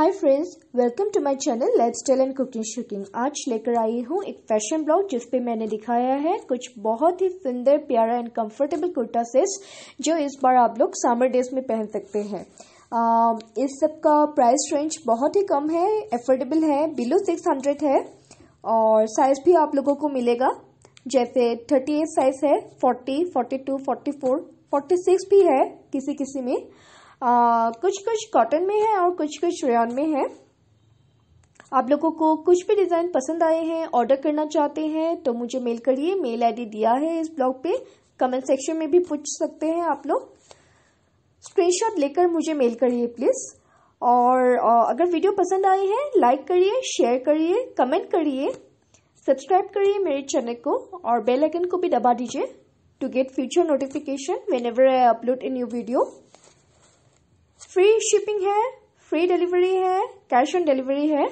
hi friends welcome to my channel lifestyle and cooking शुकिंग आज लेकर आई हूँ एक फैशन ब्लॉग जिस पे मैंने दिखाया है कुछ बहुत ही सुंदर प्यारा एंड कंफर्टेबल कुर्ता सेट्स जो इस बार आप लोग समर डेज में पहन सकते हैं इस सब का प्राइस रेंज बहुत ही कम है एफोर्डेबल है बिलो सिक्स हंड्रेड है और साइज भी आप लोगों को मिलेगा जैसे थर्टी एट साइज है forty forty two forty four forty six भी है किसी किसी में आ, कुछ कुछ कॉटन में है और कुछ कुछ रेयन में है आप लोगों को कुछ भी डिज़ाइन पसंद आए हैं ऑर्डर करना चाहते हैं तो मुझे मेल करिए मेल आईडी दिया है इस ब्लॉग पे कमेंट सेक्शन में भी पूछ सकते हैं आप लोग स्क्रीनशॉट लेकर मुझे मेल करिए प्लीज़ और अगर वीडियो पसंद आई है लाइक करिए शेयर करिए कमेंट करिए सब्सक्राइब करिए मेरे चैनल को और बेल आइकन को भी दबा दीजिए to get future notification whenever I upload in you video free shipping है फ्री डिलीवरी है कैश ऑन डिलीवरी है